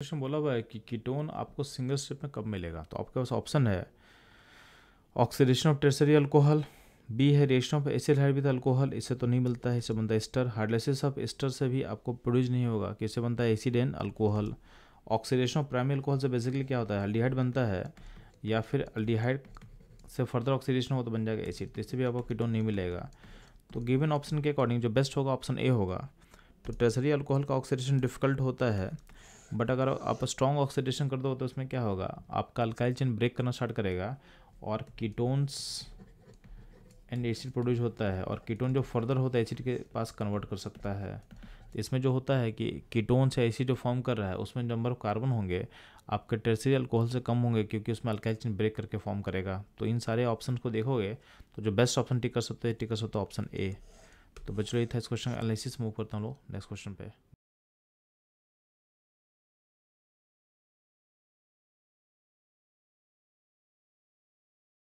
question बोला हुआ है कि कीटोन आपको सिंगल स्टेप में कब मिलेगा तो आपके पास ऑप्शन है oxidation of tertiary alcohol B है reaction of acid hide with alcohol इससे तो नहीं मिलता है इससे बनता है एस्टर हाइड्रेसिस ऑफ एस्टर से भी आपको प्रोड्यूस नहीं होगा कि इससे बनता है acid alcohol oxidation of primary alcohol से बेसिकली क्या होता है अल्डीहाइड बनता है या फिर अल्डीहाइड से फर्दर ऑक्सीडेशन हो तो बन जाएगा एसिड तो इससे भी आपको कीटोन नहीं मिलेगा तो गिवन ऑप्शन के अकॉर्डिंग जो बेस्ट होगा ऑप्शन ए होगा तो टेसरी अल्कोहल का ऑक्सीडेशन डिफिकल्ट होता है बट अगर आप स्ट्रॉन्ग ऑक्सीडेशन कर दो तो उसमें क्या होगा आपका अल्काइल चेन ब्रेक करना स्टार्ट करेगा और कीटोन्स एंड एसिड प्रोड्यूस होता है और कीटोन जो फर्दर होता है एसिड के पास कन्वर्ट कर सकता है इसमें जो होता है कि कीटोन से एसिड जो फॉर्म कर रहा है उसमें नंबर ऑफ कार्बन होंगे आपके टर्सरी अल्कोहल से कम होंगे क्योंकि उसमें अल्काइल चेन ब्रेक करके फॉर्म करेगा तो इन सारे ऑप्शन को देखोगे तो जो बेस्ट ऑप्शन टिकर्स होता हैं टिकर्स होता है ऑप्शन ए तो बच्चों ये था इस क्वेश्चन एनालिसिस मूव करता हूँ लोग नेक्स्ट क्वेश्चन पे